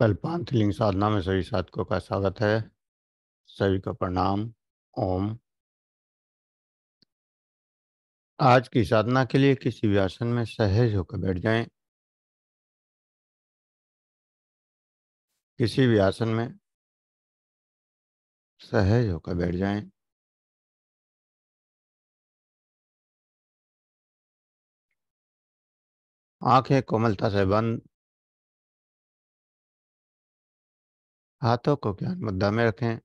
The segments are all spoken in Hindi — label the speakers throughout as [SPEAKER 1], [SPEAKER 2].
[SPEAKER 1] कल पांथलिंग साधना में सभी साधकों का स्वागत है सभी को प्रणाम ओम आज की साधना के लिए किसी भी आसन में सहज होकर बैठ जाएं। किसी भी आसन में सहज होकर बैठ जाएं। आंखें कोमलता से बंद हाथों को ज्ञान मुद्दा में रखें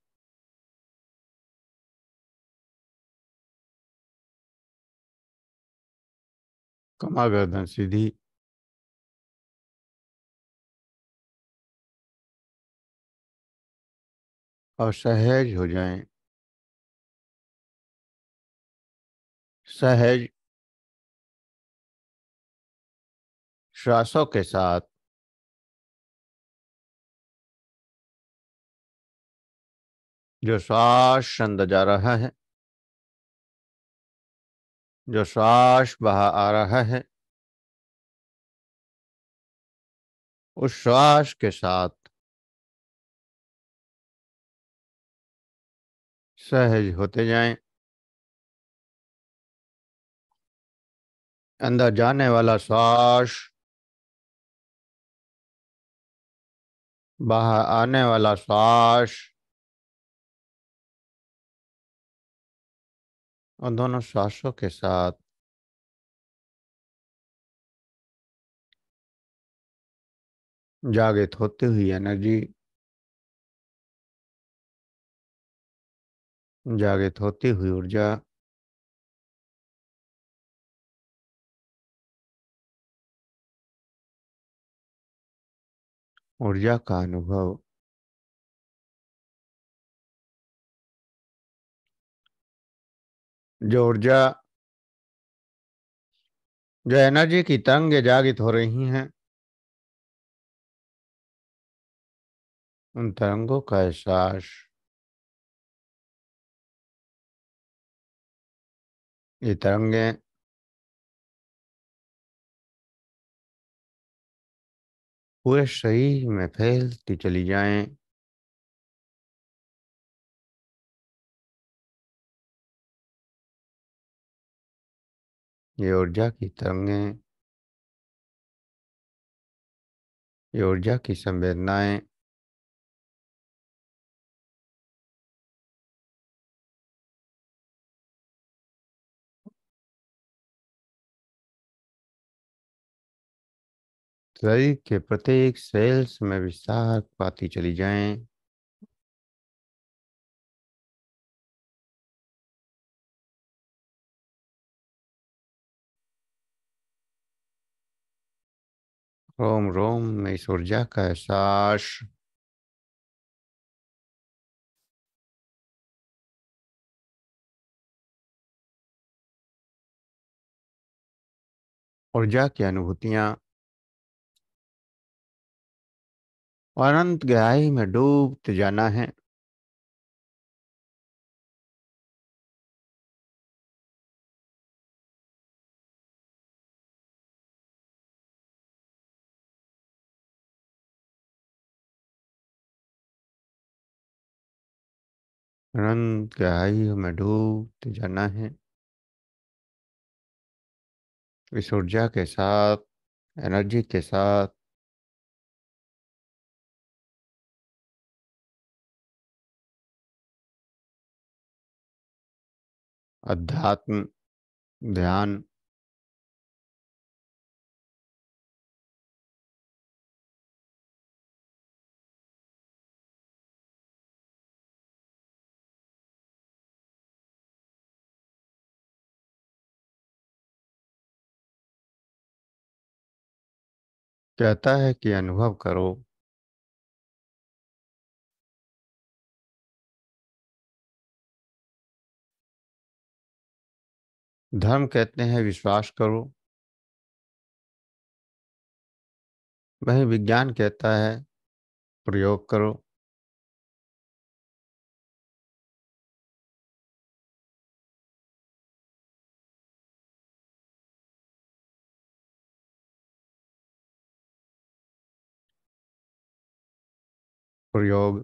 [SPEAKER 1] कमा गर्दन सीधी और सहज हो जाएं सहज श्वासों के साथ जो श्वास अंदर जा रहा है जो श्वास बहा आ रहा है उस श्वास के साथ सहज होते जाएं अंदर जाने वाला श्वास बाहर आने वाला श्वास और दोनों श्वासों के साथ जागृत होती हुई एनर्जी जागृत होती हुई ऊर्जा ऊर्जा का अनुभव जो ऊर्जा जो एनर्जी की तरंगे जागृत हो रही हैं उन तरंगों का एहसास ये तरंगे पूरे शरीर में फैलती चली जाएं ये ऊर्जा की तरंगें ये ऊर्जा की संवेदनाएं शरीर के प्रत्येक सेल्स में विस्तार पाती चली जाएं रोम रोम इस ऊर्जा का एहसास ऊर्जा की अनुभूतियां अनंत गहराई में डूबते जाना है रंग गहराई में डूबते जाना है इस ऊर्जा के साथ एनर्जी के साथ अध्यात्म ध्यान कहता है कि अनुभव करो धर्म कहते हैं विश्वास करो वहीं विज्ञान कहता है प्रयोग करो प्रयोग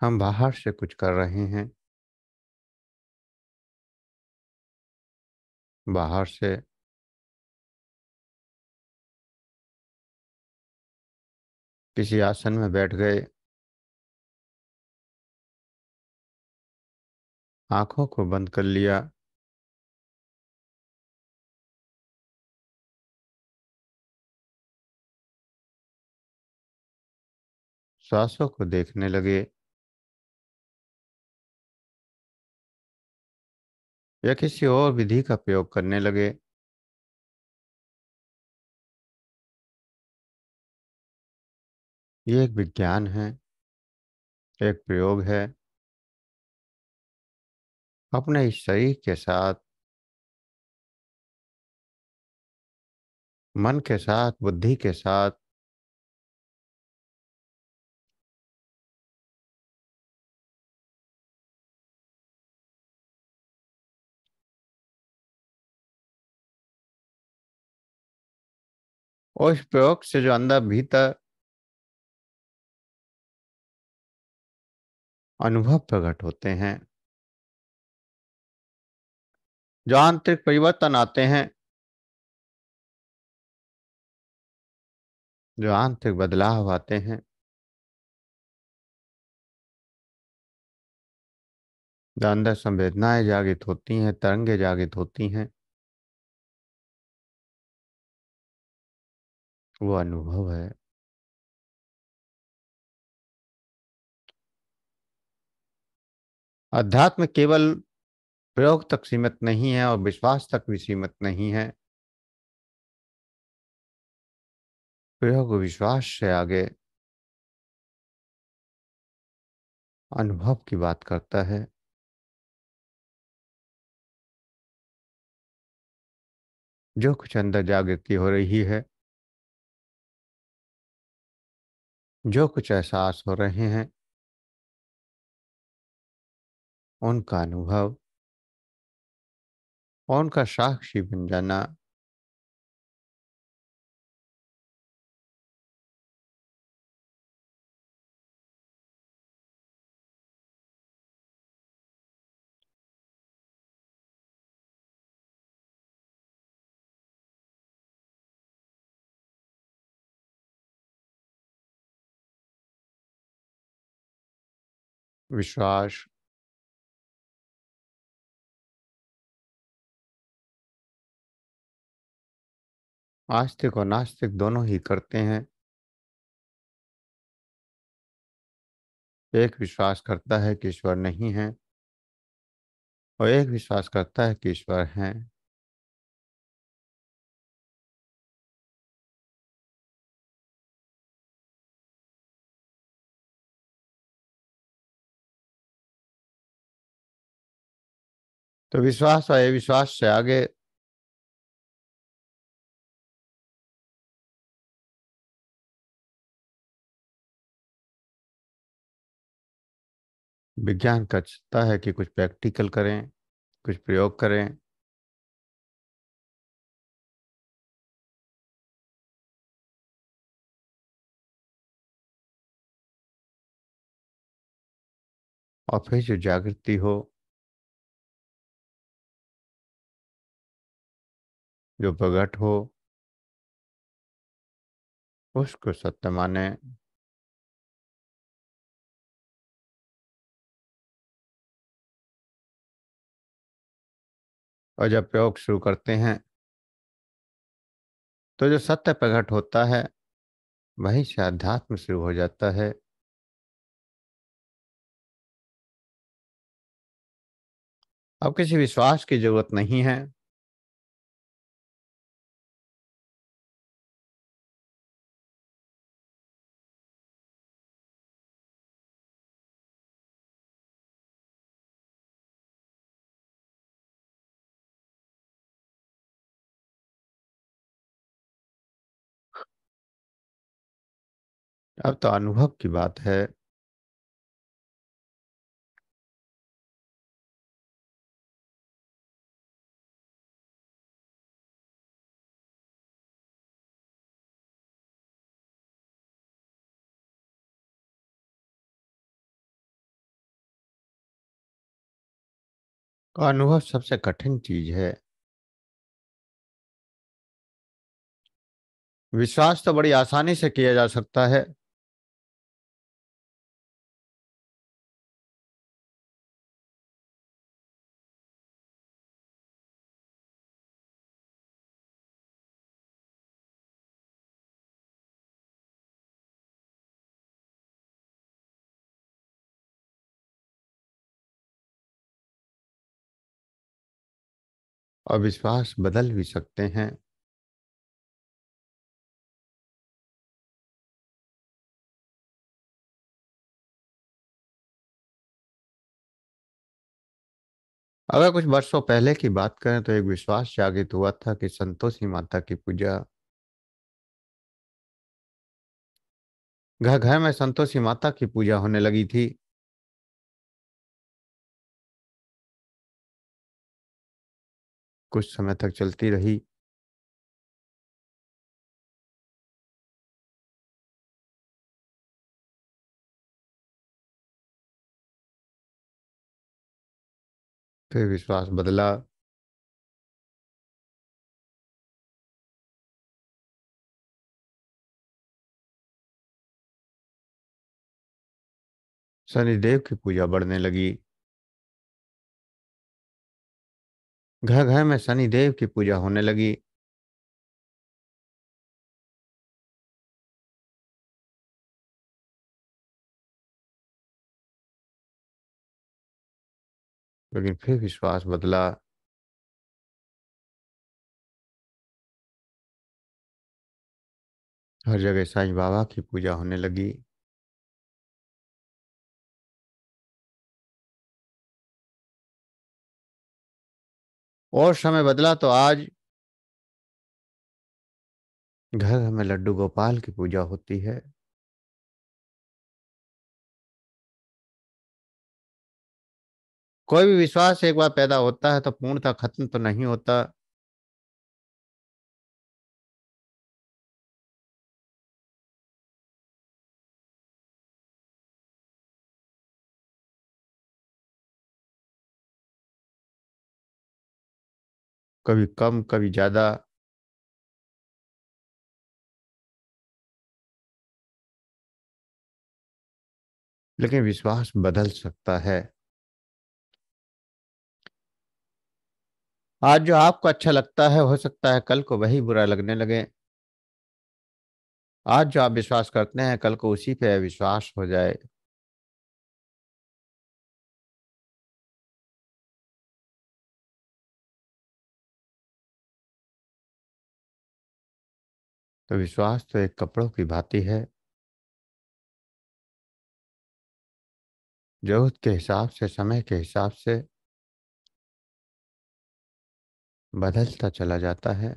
[SPEAKER 1] हम बाहर से कुछ कर रहे हैं बाहर से किसी आसन में बैठ गए आंखों को बंद कर लिया श्वासों को देखने लगे या किसी और विधि का प्रयोग करने लगे ये एक विज्ञान है एक प्रयोग है अपने इस शरीर के साथ मन के साथ बुद्धि के साथ प्रयोग से जो अंदर भीतर अनुभव प्रकट होते हैं जो आंतरिक परिवर्तन आते हैं जो आंतरिक बदलाव आते हैं जो अंदर संवेदनाएं जागृत होती हैं तरंगे जागृत होती हैं वो अनुभव है अध्यात्म केवल प्रयोग तक सीमित नहीं है और विश्वास तक भी सीमित नहीं है प्रयोग विश्वास से आगे अनुभव की बात करता है जो कुछ अंदर जागृति हो रही है जो कुछ एहसास हो रहे हैं उनका अनुभव और उनका साक्षी बन जाना विश्वास आस्तिक और नास्तिक दोनों ही करते हैं एक विश्वास करता है कि ईश्वर नहीं है और एक विश्वास करता है कि ईश्वर हैं तो विश्वास और विश्वास से आगे विज्ञान का चाहता है कि कुछ प्रैक्टिकल करें कुछ प्रयोग करें और फिर जो जागृति हो जो प्रगट हो उसको सत्य माने और जब प्रयोग शुरू करते हैं तो जो सत्य प्रकट होता है वहीं से अध्यात्म शुरू हो जाता है अब किसी विश्वास की जरूरत नहीं है अब तो अनुभव की बात है अनुभव सबसे कठिन चीज है विश्वास तो बड़ी आसानी से किया जा सकता है अविश्वास विश्वास बदल भी सकते हैं अगर कुछ वर्षों पहले की बात करें तो एक विश्वास जागृत हुआ था कि संतोषी माता की पूजा घर घर में संतोषी माता की पूजा होने लगी थी कुछ समय तक चलती रही फिर विश्वास बदला शनिदेव की पूजा बढ़ने लगी घर घर में शनिदेव की पूजा होने लगी लेकिन फिर विश्वास बदला हर जगह साईं बाबा की पूजा होने लगी और समय बदला तो आज घर में लड्डू गोपाल की पूजा होती है कोई भी विश्वास एक बार पैदा होता है तो पूर्णता खत्म तो नहीं होता कभी कम कभी ज़्यादा लेकिन विश्वास बदल सकता है आज जो आपको अच्छा लगता है हो सकता है कल को वही बुरा लगने लगे आज जो आप विश्वास करते हैं कल को उसी पे विश्वास हो जाए तो विश्वास तो एक कपड़ों की भांति है जरूरत के हिसाब से समय के हिसाब से बदलता चला जाता है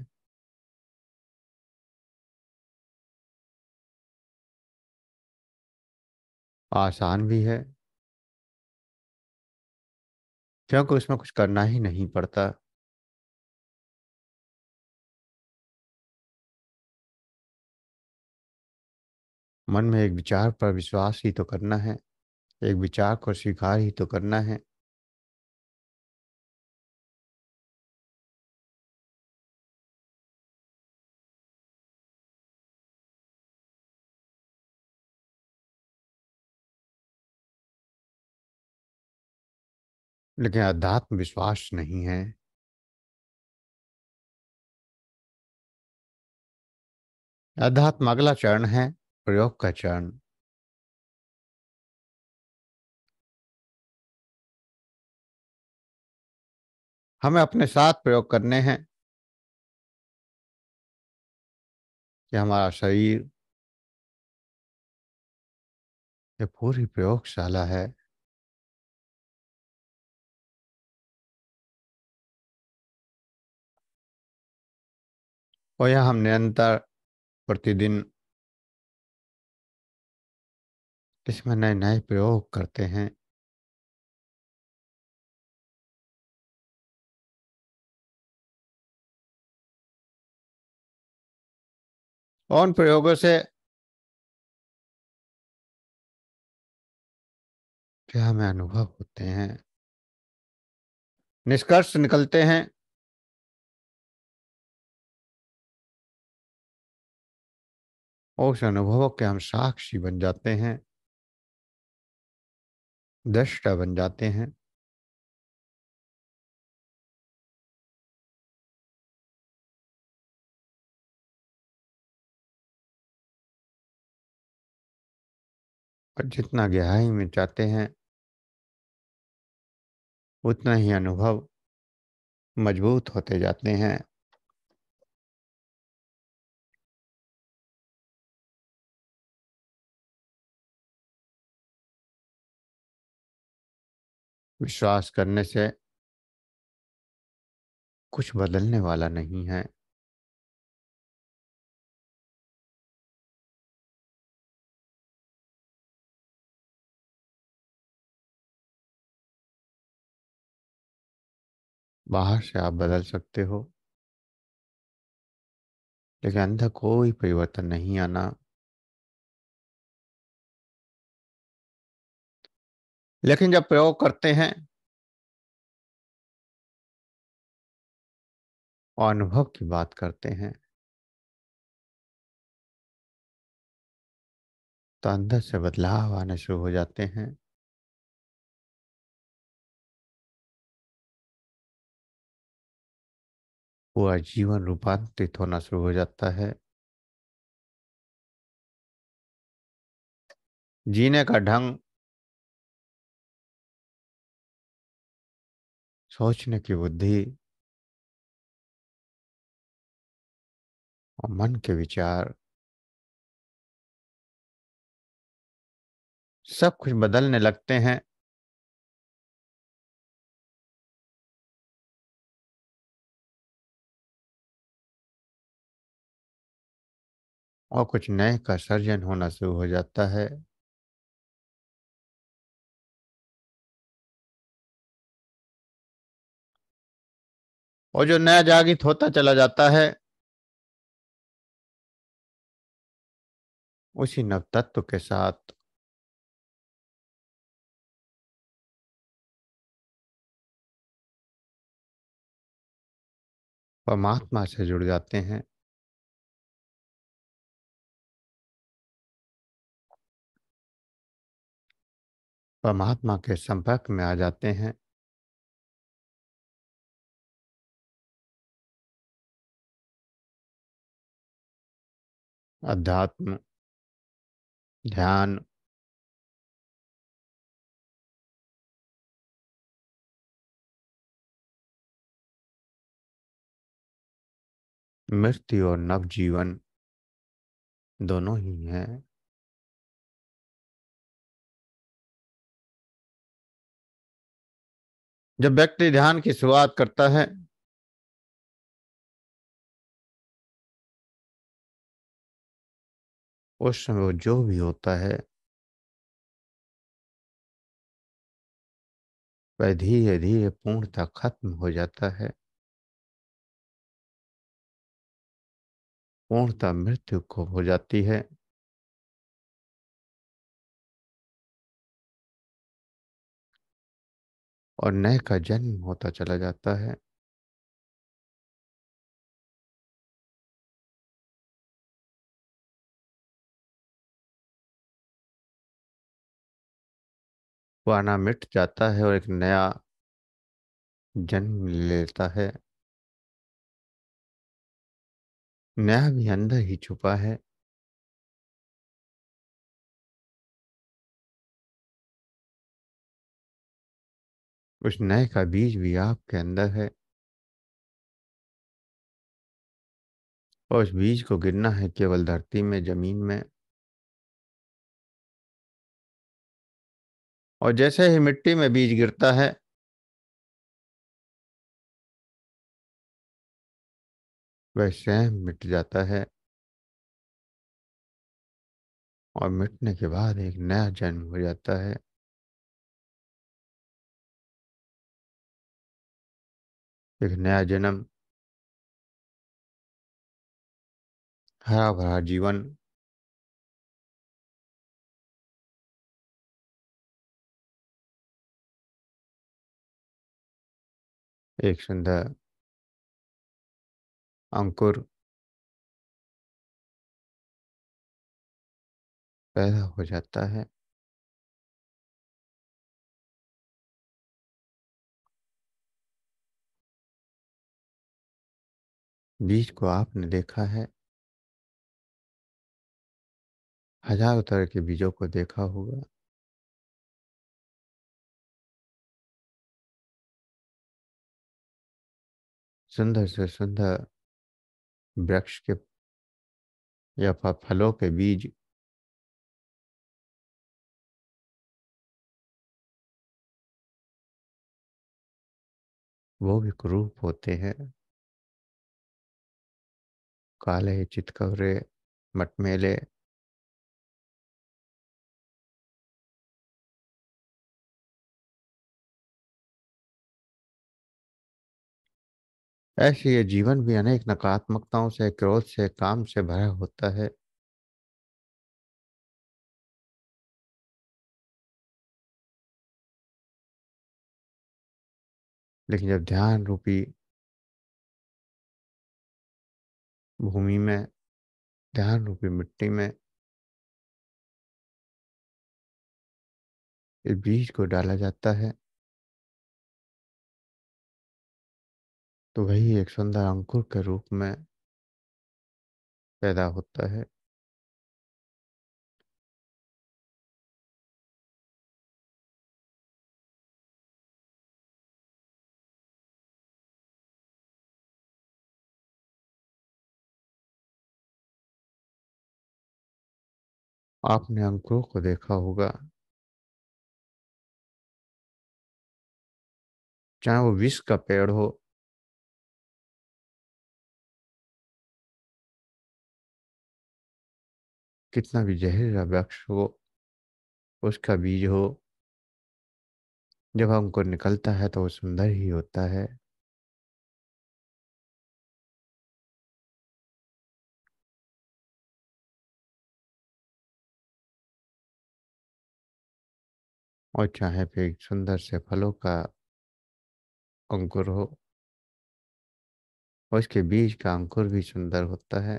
[SPEAKER 1] आसान भी है क्योंकि उसमें कुछ करना ही नहीं पड़ता मन में एक विचार पर विश्वास ही तो करना है एक विचार को स्वीकार ही तो करना है लेकिन अध्यात्म विश्वास नहीं है अध्यात्म अगला चरण है प्रयोग का चरण हमें अपने साथ प्रयोग करने हैं कि हमारा शरीर ये पूरी प्रयोगशाला है और यह हम निरंतर प्रतिदिन इसमें नए नए प्रयोग करते हैं उन प्रयोगों से क्या हमें अनुभव होते हैं निष्कर्ष निकलते हैं उस अनुभवों के हम साक्षी बन जाते हैं दृष्टा बन जाते हैं और जितना गहराई में जाते हैं उतना ही अनुभव मजबूत होते जाते हैं विश्वास करने से कुछ बदलने वाला नहीं है बाहर से आप बदल सकते हो लेकिन अंदर कोई परिवर्तन नहीं आना लेकिन जब प्रयोग करते हैं और अनुभव की बात करते हैं तो अंदर से बदलाव आने शुरू हो जाते हैं पूरा जीवन रूपांतरित होना शुरू हो जाता है जीने का ढंग सोचने की बुद्धि और मन के विचार सब कुछ बदलने लगते हैं और कुछ नए का सर्जन होना शुरू हो जाता है और जो नया जागृत होता चला जाता है उसी नव तत्व के साथ परमात्मा से जुड़ जाते हैं परमात्मा के संपर्क में आ जाते हैं अध्यात्म ध्यान मृत्यु और नवजीवन दोनों ही हैं जब व्यक्ति ध्यान की शुरुआत करता है उस समय वो जो भी होता है वह धीरे धीरे पूर्णता खत्म हो जाता है पूर्णता मृत्यु को हो जाती है और नए का जन्म होता चला जाता है पुराना मिट जाता है और एक नया जन्म लेता है नया भी अंदर ही छुपा है उस नए का बीज भी आपके अंदर है और उस बीज को गिरना है केवल धरती में जमीन में और जैसे ही मिट्टी में बीज गिरता है वैसे मिट जाता है और मिटने के बाद एक नया जन्म हो जाता है एक नया जन्म हरा भरा जीवन एक सुंदर अंकुर पैदा हो जाता है बीज को आपने देखा है हजारों तरह के बीजों को देखा होगा सुंदर से सुंदर वृक्ष के या फलों के बीज वो भी क्रूप होते हैं काले चितकवरे मटमेले ऐसे ये जीवन भी अनेक नकारात्मकताओं से, क्रोध से, काम से भरा होता है। लेकिन जब ध्यान रूपी भूमि में, ध्यान रूपी मिट्टी में इस बीज को डाला जाता है तो वही एक सुंदर अंकुर के रूप में पैदा होता है आपने अंकुरों को देखा होगा चाहे वो विष का पेड़ हो कितना भी जहरीला वृक्ष हो उसका बीज हो जब हमको निकलता है तो वो सुंदर ही होता है और चाहे फिर सुंदर से फलों का अंकुर हो उसके बीज का अंकुर भी सुंदर होता है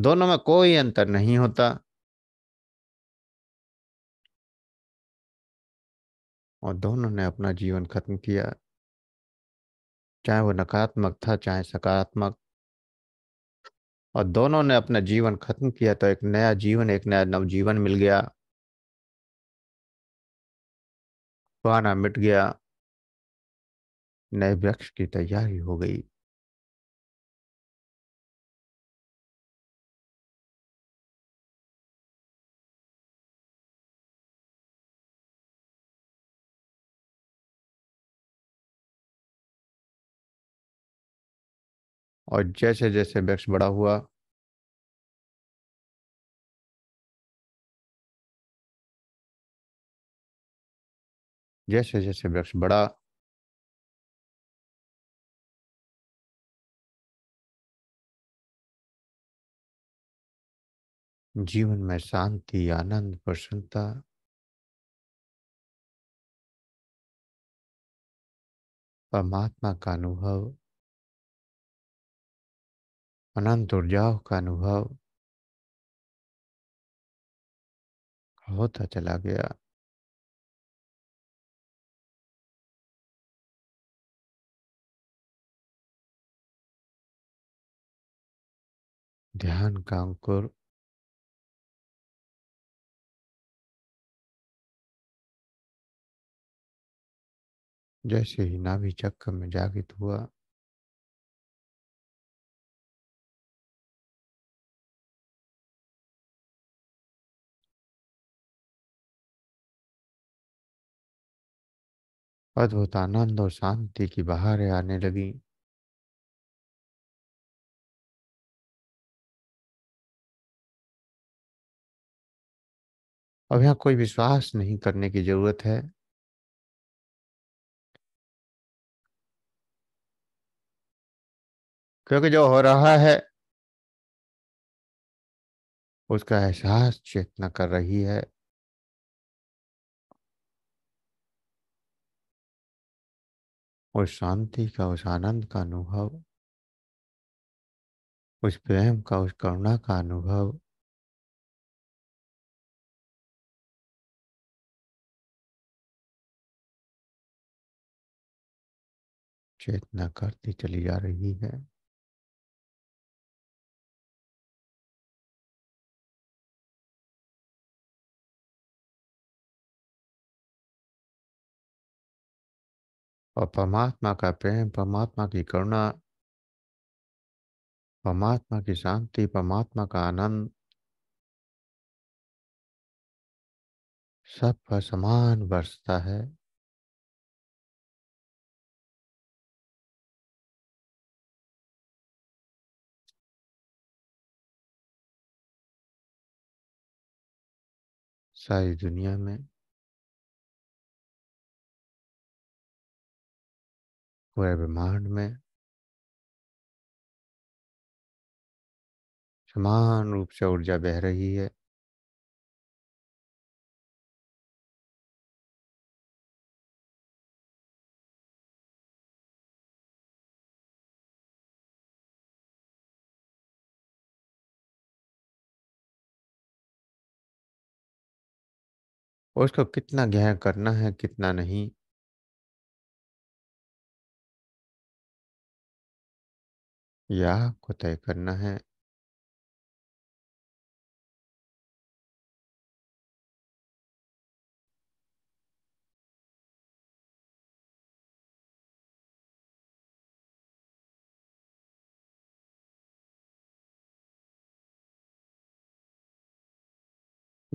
[SPEAKER 1] दोनों में कोई अंतर नहीं होता और दोनों ने अपना जीवन खत्म किया चाहे वो नकारात्मक था चाहे सकारात्मक और दोनों ने अपना जीवन खत्म किया तो एक नया जीवन एक नया नवजीवन मिल गया पुराना मिट गया नए वृक्ष की तैयारी हो गई और जैसे जैसे वृक्ष बड़ा हुआ जैसे जैसे वृक्ष बड़ा जीवन में शांति आनंद प्रसन्नता परमात्मा का अनुभव अनंत ऊर्जाओं का अनुभव होता चला गया ध्यान का अंकुर जैसे ही नाभि चक्र में जागृत हुआ अद्भुत आनंद और शांति की बहारें आने लगी अब यहां कोई विश्वास नहीं करने की जरूरत है क्योंकि जो हो रहा है उसका एहसास चेतना कर रही है उस शांति का उस आनंद का अनुभव उस प्रेम का उस करुणा का अनुभव चेतना करती चली जा रही है और परमात्मा का प्रेम परमात्मा की करुणा परमात्मा की शांति परमात्मा का आनंद सब पर समान बरसता है सारी दुनिया में पूरे ब्रह्मांड में समान रूप से ऊर्जा बह रही है उसको कितना गहरा करना है कितना नहीं या आपको तय करना है।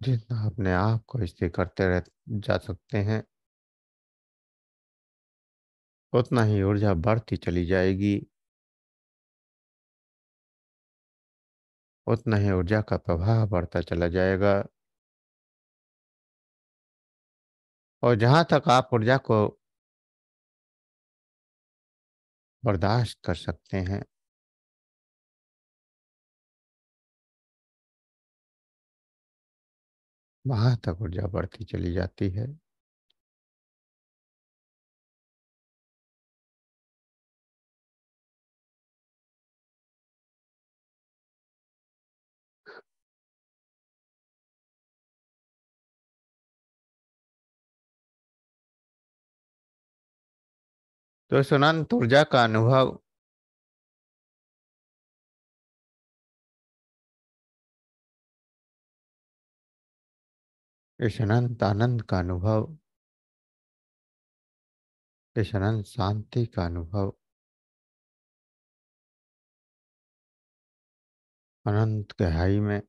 [SPEAKER 1] जितना अपने आप को स्थिर करते रह जा सकते हैं। उतना ही ऊर्जा बढ़ती चली जाएगी। उतना ही ऊर्जा का प्रवाह बढ़ता चला जाएगा और जहां तक आप ऊर्जा को बर्दाश्त कर सकते हैं वहां तक ऊर्जा बढ़ती चली जाती है तो सुनंत ऊर्जा का अनुभव इस अनंत आनंद का अनुभव इस अनंत शांति का अनुभव अनंत गहराई में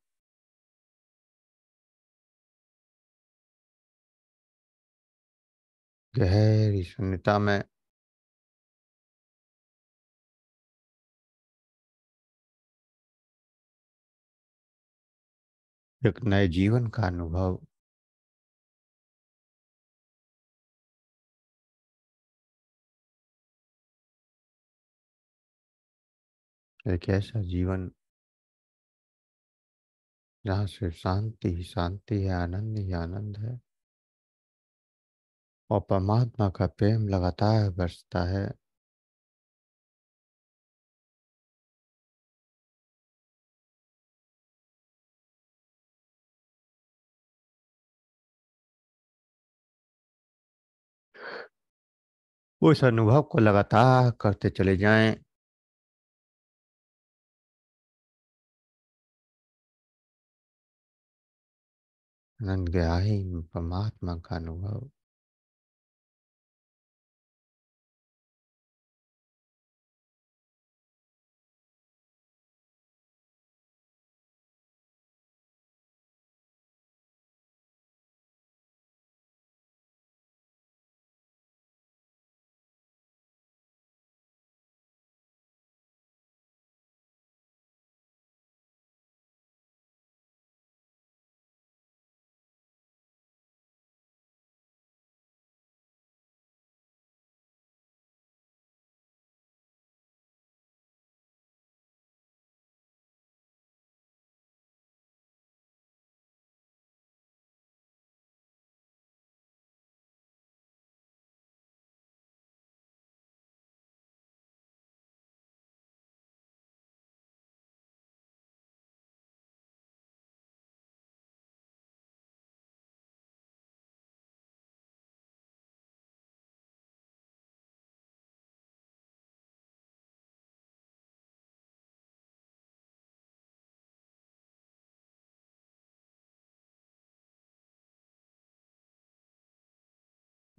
[SPEAKER 1] गहरी शून्यता में एक नए जीवन का अनुभव एक ऐसा जीवन जहां से शांति ही शांति है आनंद ही आनंद है और परमात्मा का प्रेम लगातार बरसता है वो इस अनुभव को लगातार करते चले जाएं आनंद गया ही परमात्मा का अनुभव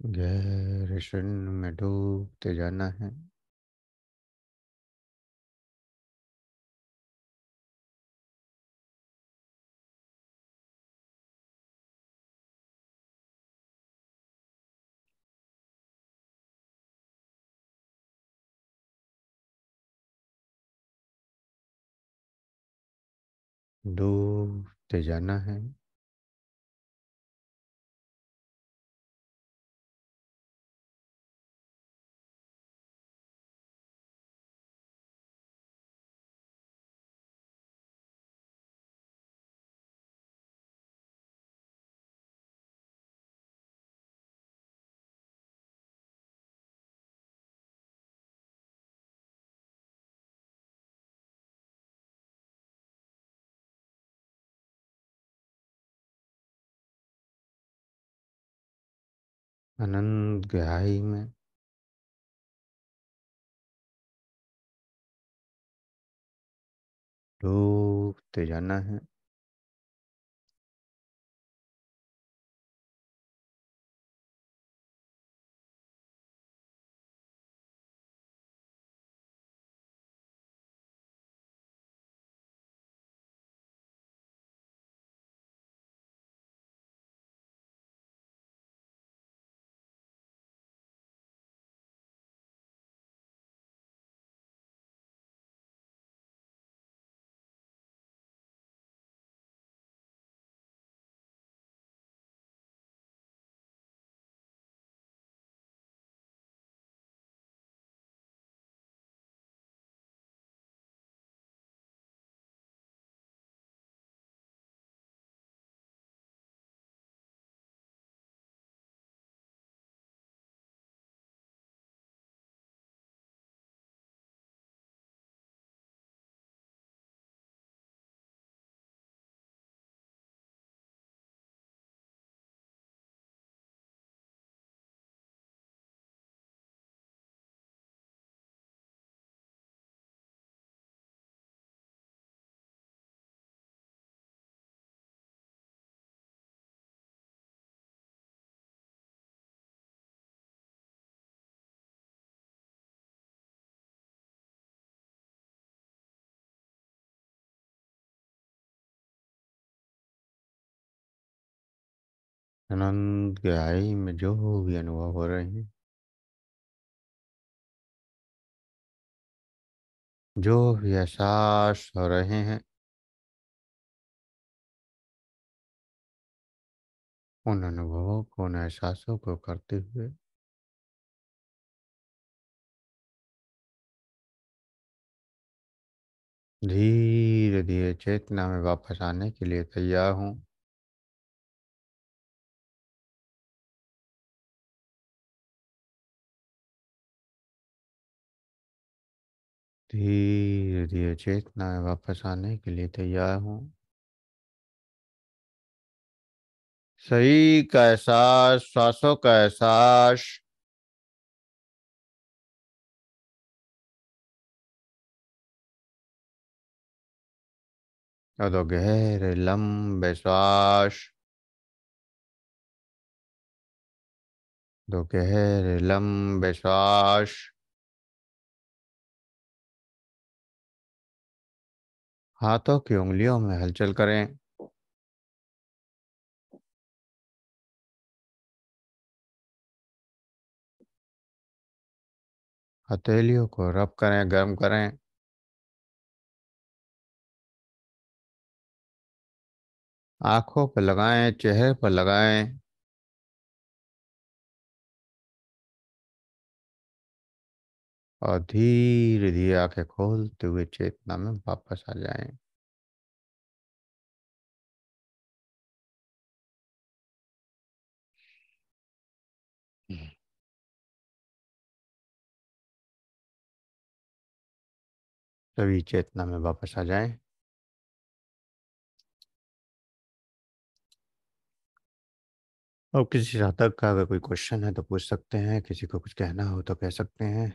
[SPEAKER 1] गहरे शून्य में डूबते जाना है डूबते जाना है अनंत गहराई में डूबते जाना है अनंत गहराई में जो भी अनुभव हो रहे हैं जो भी एहसास हो रहे हैं उन अनुभवों को उन एहसासों को करते हुए धीरे धीरे चेतना में वापस आने के लिए तैयार हूँ धीरे धीरे चेतना में वापस आने के लिए तैयार हूं सही का एहसास श्वासों का एहसास और दो तो गहरे लंबे श्वास दो तो गहरे लंबे श्वास हाथों की उंगलियों में हलचल करें हथेलियों को रब करें गर्म करें आंखों पर लगाएं चेहरे पर लगाएं और धीरे धीरे आंखें खोलते हुए चेतना में वापस आ जाए सभी चेतना में वापस आ जाए अब किसी तक का अगर कोई क्वेश्चन है तो पूछ सकते हैं किसी को कुछ कहना हो तो कह सकते हैं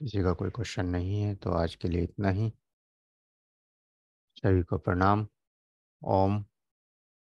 [SPEAKER 1] किसी का कोई क्वेश्चन नहीं है तो आज के लिए इतना ही सभी को प्रणाम ओम